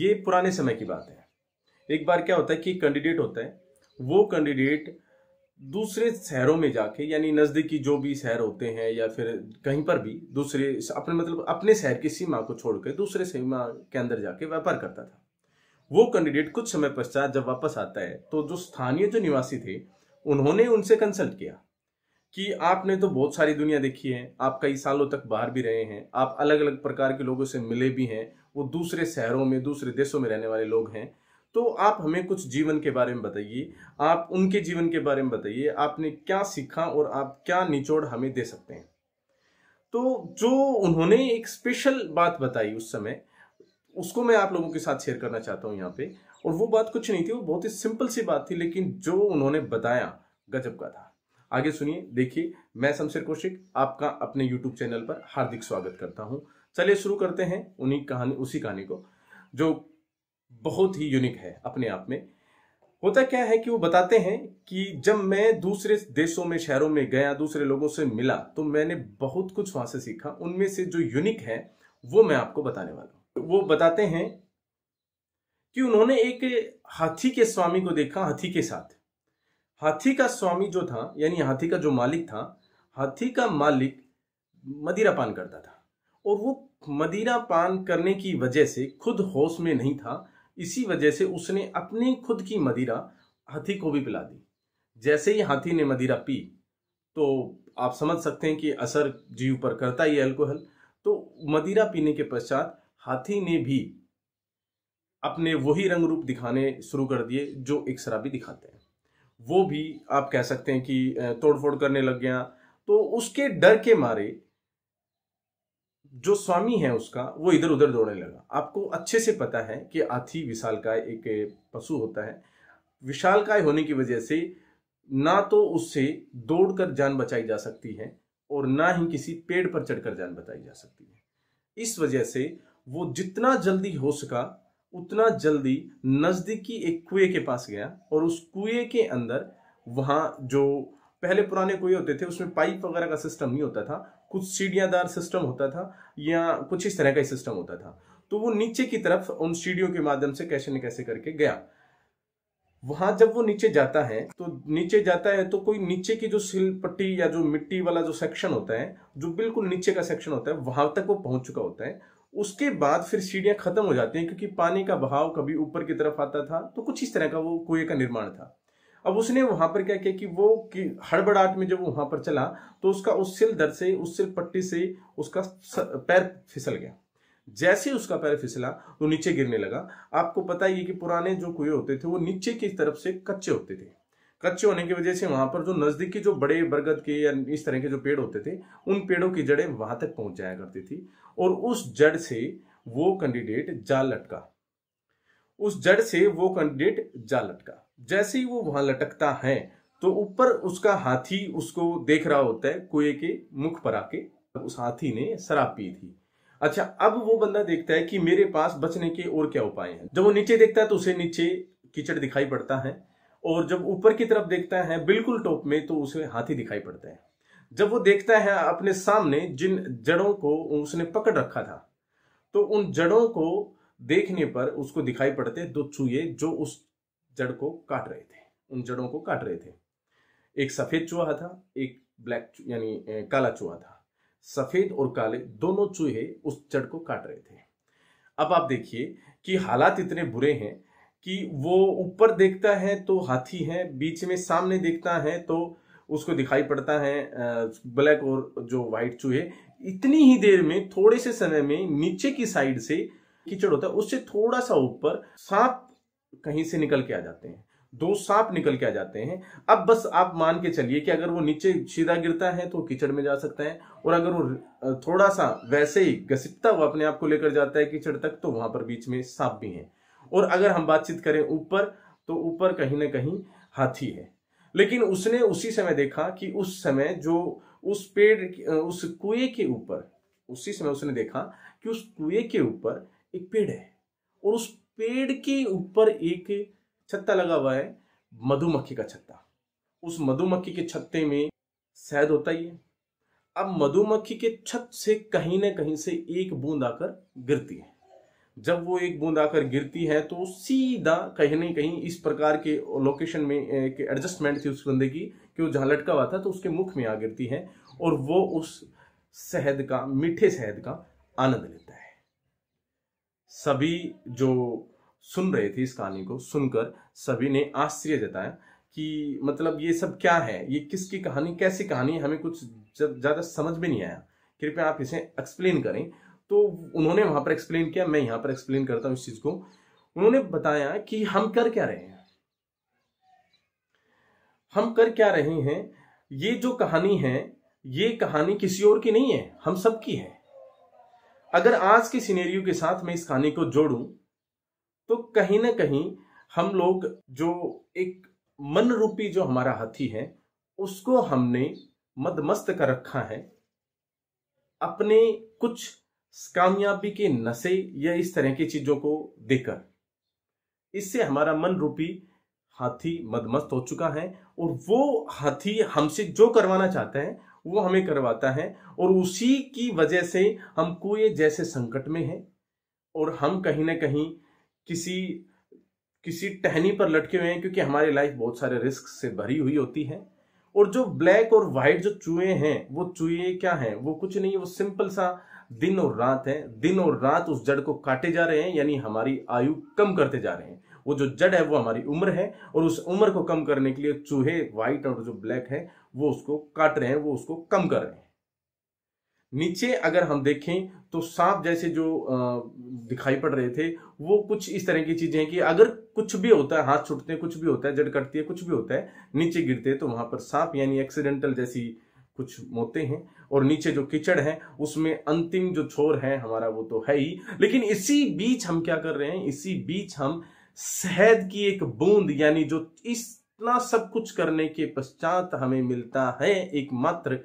ये पुराने समय की बात है एक बार क्या होता है कि कैंडिडेट होता है वो कैंडिडेट दूसरे शहरों में जाके यानी नज़दीकी जो भी शहर होते हैं या फिर कहीं पर भी दूसरे अपने मतलब अपने शहर की सीमा को छोड़कर दूसरे सीमा के अंदर जाके व्यापार करता था वो कैंडिडेट कुछ समय पश्चात जब वापस आता है तो जो स्थानीय जो निवासी थे उन्होंने उनसे कंसल्ट किया कि आपने तो बहुत सारी दुनिया देखी है आप कई सालों तक बाहर भी रहे हैं आप अलग अलग प्रकार के लोगों से मिले भी हैं वो दूसरे शहरों में दूसरे देशों में रहने वाले लोग हैं तो आप हमें कुछ जीवन के बारे में बताइए आप उनके जीवन के बारे में बताइए आपने क्या सीखा और आप क्या निचोड़ हमें दे सकते हैं तो जो उन्होंने एक स्पेशल बात बताई उस समय उसको मैं आप लोगों के साथ शेयर करना चाहता हूँ यहाँ पे और वो बात कुछ नहीं थी वो बहुत ही सिंपल सी बात थी लेकिन जो उन्होंने बताया गजब का था आगे सुनिए देखिए मैं शमशेर कौशिक आपका अपने यूट्यूब चैनल पर हार्दिक स्वागत करता हूँ चलिए शुरू करते हैं उन्हीं कहानी उसी कहानी को जो बहुत ही यूनिक है अपने आप में होता क्या है कि वो बताते हैं कि जब मैं दूसरे देशों में शहरों में गया दूसरे लोगों से मिला तो मैंने बहुत कुछ वहां से सीखा उनमें से जो यूनिक है वो मैं आपको बताने वाला हूँ वो बताते हैं कि उन्होंने एक हाथी के स्वामी को देखा हाथी के साथ हाथी का स्वामी जो था यानी हाथी का जो मालिक था हाथी का मालिक मदिरा पान करता था और वो मदिरा पान करने की वजह से खुद होश में नहीं था इसी वजह से उसने अपने खुद की मदिरा हाथी को भी पिला दी जैसे ही हाथी ने मदिरा पी तो आप समझ सकते हैं कि असर जीव पर करता ही अल्कोहल तो मदिरा पीने के पश्चात हाथी ने भी अपने वही रंग रूप दिखाने शुरू कर दिए जो एक शराबी दिखाते हैं वो भी आप कह सकते हैं कि तोड़फोड़ करने लग गया तो उसके डर के मारे जो स्वामी है उसका वो इधर उधर दौड़ने लगा आपको अच्छे से पता है कि हाथी विशालकाय एक पशु होता है विशालकाय होने की वजह से ना तो उससे दौड़कर जान बचाई जा सकती है और ना ही किसी पेड़ पर चढ़कर जान बचाई जा सकती है इस वजह से वो जितना जल्दी हो सका उतना जल्दी नज़दीकी एक कुएं के पास गया और उस कुएं के अंदर वहाँ जो पहले पुराने कुएं होते थे उसमें पाइप वगैरह का सिस्टम नहीं होता था कुछ सीढ़ियादार सिस्टम होता था या कुछ इस तरह का सिस्टम होता था तो वो नीचे की तरफ उन सीढ़ियों के माध्यम से कैसे न कैसे करके गया वहां जब वो नीचे जाता है तो नीचे जाता है तो कोई नीचे की जो सिल पट्टी या जो मिट्टी वाला जो सेक्शन होता है जो बिल्कुल नीचे का सेक्शन होता है वहां तक वो पहुंच चुका होता है उसके बाद फिर सीढ़ियां खत्म हो जाती हैं क्योंकि पानी का बहाव कभी ऊपर की तरफ आता था तो कुछ इस तरह का वो कुएं का निर्माण था अब उसने वहां पर क्या किया कि वो कि हड़बड़ाहट में जब वहां पर चला तो उसका उस सिल दर से उस सिल पट्टी से उसका पैर फिसल गया जैसे उसका पैर फिसला वो तो नीचे गिरने लगा आपको पता ही है कि पुराने जो कुएं होते थे वो नीचे की तरफ से कच्चे होते थे कच्चे होने की वजह से वहां पर जो नजदीक के जो बड़े बरगद के या इस तरह के जो पेड़ होते थे उन पेड़ों की जड़ें वहां तक पहुंच जाया करती थी और उस जड़ से वो कैंडिडेट जा लटका उस जड़ से वो कैंडिडेट जा लटका जैसे ही वो वहां लटकता है तो ऊपर उसका हाथी उसको देख रहा होता है कुएं के मुख पर आके उस हाथी ने शराब पी थी अच्छा अब वो बंदा देखता है कि मेरे पास बचने के और क्या उपाय हैं जब वो नीचे देखता है तो उसे नीचे कीचड़ दिखाई पड़ता है और जब ऊपर की तरफ देखता है बिल्कुल टॉप में तो उसे हाथी दिखाई पड़ता है जब वो देखता है अपने सामने जिन जड़ों को उसने पकड़ रखा था तो उन जड़ों को देखने पर उसको दिखाई पड़ते दो चूहे जो उस जड़ को काट रहे थे उन जड़ों को काट रहे थे एक सफेद चूहा था एक ब्लैक यानी काला चूहा था सफेद और काले दोनों चूहे उस जड़ को काट रहे थे अब आप देखिए कि हालात इतने बुरे हैं कि वो ऊपर देखता है तो हाथी है बीच में सामने देखता है तो उसको दिखाई पड़ता है ब्लैक और जो व्हाइट चूहे इतनी ही देर में थोड़े से समय में नीचे की साइड से कीचड़ होता है उससे थोड़ा सा ऊपर सांप कहीं से निकल के आ जाते हैं दो सांप निकल के आ जाते हैं अब बस आप मान के चलिए कि अगर वो नीचे सीधा गिरता है तो कीचड़ में जा सकता है और अगर वो थोड़ा सा वैसे ही घसीटता हुआ अपने आप को लेकर जाता है कीचड़ तक तो वहां पर बीच में सांप भी है और अगर हम बातचीत करें ऊपर तो ऊपर कहीं ना कहीं हाथी है लेकिन उसने उसी समय देखा कि उस समय जो उस पेड़ उस कुएं के ऊपर उसी समय उसने देखा कि उस कुएं के ऊपर एक पेड़ है और उस पेड़ के ऊपर एक छत्ता लगा हुआ है मधुमक्खी का छत्ता उस मधुमक्खी के छत्ते में शहद होता ही है अब मधुमक्खी के छत से कहीं ना कहीं से एक बूंद आकर गिरती है जब वो एक बूंद आकर गिरती है तो सीधा कहीं नहीं कहीं इस प्रकार के लोकेशन में एडजस्टमेंट थी उस बंदे की कि वो जहाँ लटका हुआ था तो उसके मुख में आ गिरती है और वो उस शहद का मीठे शहद का आनंद लेता है सभी जो सुन रहे थे इस कहानी को सुनकर सभी ने आश्चर्य जताया कि मतलब ये सब क्या है ये किसकी कहानी कैसी कहानी हमें कुछ ज़्यादा समझ में नहीं आया कृपया आप इसे एक्सप्लेन करें तो उन्होंने वहां पर एक्सप्लेन किया मैं यहां पर एक्सप्लेन करता हूँ इस चीज को उन्होंने बताया कि हम कर क्या रहे हैं हम कर क्या रहे हैं ये जो कहानी है ये कहानी किसी और की नहीं है हम सब की है अगर आज की सिनेरियो के साथ मैं इस कहानी को जोड़ू तो कहीं ना कहीं हम लोग जो एक मन रूपी जो हमारा हाथी है उसको हमने मदमस्त कर रखा है अपने कुछ कामयाबी के नशे या इस तरह की चीजों को देकर इससे हमारा मन रूपी हाथी मदमस्त हो चुका है और वो हाथी हमसे जो करवाना चाहते हैं वो हमें करवाता है और उसी की वजह से हम कुए जैसे संकट में है और हम कहीं ना कहीं किसी किसी टहनी पर लटके हुए हैं क्योंकि हमारी लाइफ बहुत सारे रिस्क से भरी हुई होती है और जो ब्लैक और वाइट जो चूहे हैं वो चूहे क्या हैं वो कुछ नहीं वो सिंपल सा दिन और रात है दिन और रात उस जड़ को काटे जा रहे हैं यानी हमारी आयु कम करते जा रहे हैं वो जो जड़ है वो हमारी उम्र है और उस उम्र को कम करने के लिए चूहे व्हाइट और जो ब्लैक है वो उसको काट रहे हैं वो उसको कम कर रहे हैं नीचे अगर हम देखें तो सांप जैसे जो दिखाई पड़ रहे थे वो कुछ इस तरह की चीजें हैं कि अगर कुछ भी होता है हाथ छूटते हैं कुछ भी होता है जड़ कटती है कुछ भी होता है नीचे गिरते हैं तो वहां पर सांप यानी एक्सीडेंटल जैसी कुछ मोते हैं और नीचे जो किचड़ है उसमें अंतिम जो छोर है हमारा वो तो है ही लेकिन इसी बीच हम क्या कर रहे हैं इसी बीच हम शहद की एक बूंद यानी जो इतना सब कुछ करने के पश्चात हमें मिलता है एक मात्र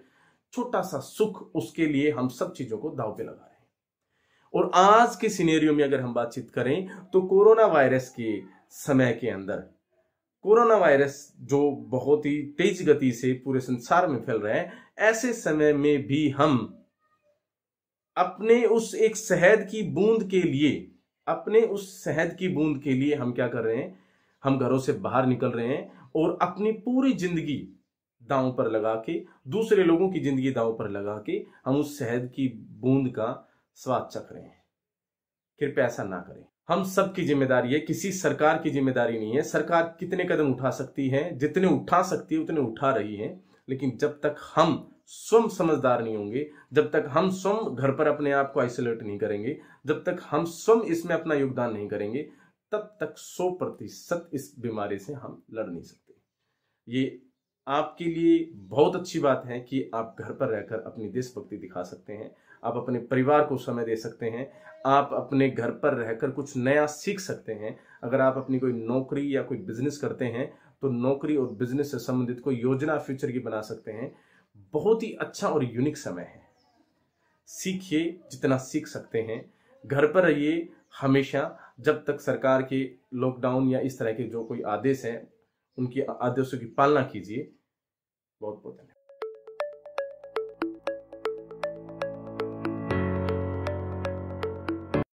छोटा सा सुख उसके लिए हम सब चीजों को दाव पे लगा रहे हैं और आज के सिनेरियो में अगर हम बातचीत करें तो कोरोना वायरस के समय के अंदर कोरोना वायरस जो बहुत ही तेज गति से पूरे संसार में फैल रहे हैं ऐसे समय में भी हम अपने उस एक शहद की बूंद के लिए अपने उस शहद की बूंद के लिए हम क्या कर रहे हैं हम घरों से बाहर निकल रहे हैं और अपनी पूरी जिंदगी दांव पर लगा के दूसरे लोगों की जिंदगी दांव पर लगा के हम उस शहद की बूंद का स्वाद चख रहे हैं कृपया ऐसा ना करें हम सब की जिम्मेदारी है किसी सरकार की जिम्मेदारी नहीं है सरकार कितने कदम उठा सकती है जितने उठा सकती है उतने उठा रही है लेकिन जब तक हम स्वयं समझदार नहीं होंगे जब तक हम स्वयं घर पर अपने आप को आइसोलेट नहीं करेंगे जब तक हम स्वयं इसमें अपना योगदान नहीं करेंगे तब तक सौ प्रतिशत इस बीमारी से हम लड़ नहीं सकते ये आपके लिए बहुत अच्छी बात है कि आप घर पर रहकर अपनी देशभक्ति दिखा सकते हैं आप अपने परिवार को समय दे सकते हैं आप अपने घर पर रहकर कुछ नया सीख सकते हैं अगर आप अपनी कोई नौकरी या कोई बिजनेस करते हैं तो नौकरी और बिजनेस से संबंधित कोई योजना फ्यूचर की बना सकते हैं बहुत ही अच्छा और यूनिक समय है सीखिए जितना सीख सकते हैं घर पर रहिए हमेशा जब तक सरकार के लॉकडाउन या इस तरह के जो कोई आदेश हैं उनकी आदेशों की पालना कीजिए बहुत बहुत धन्यवाद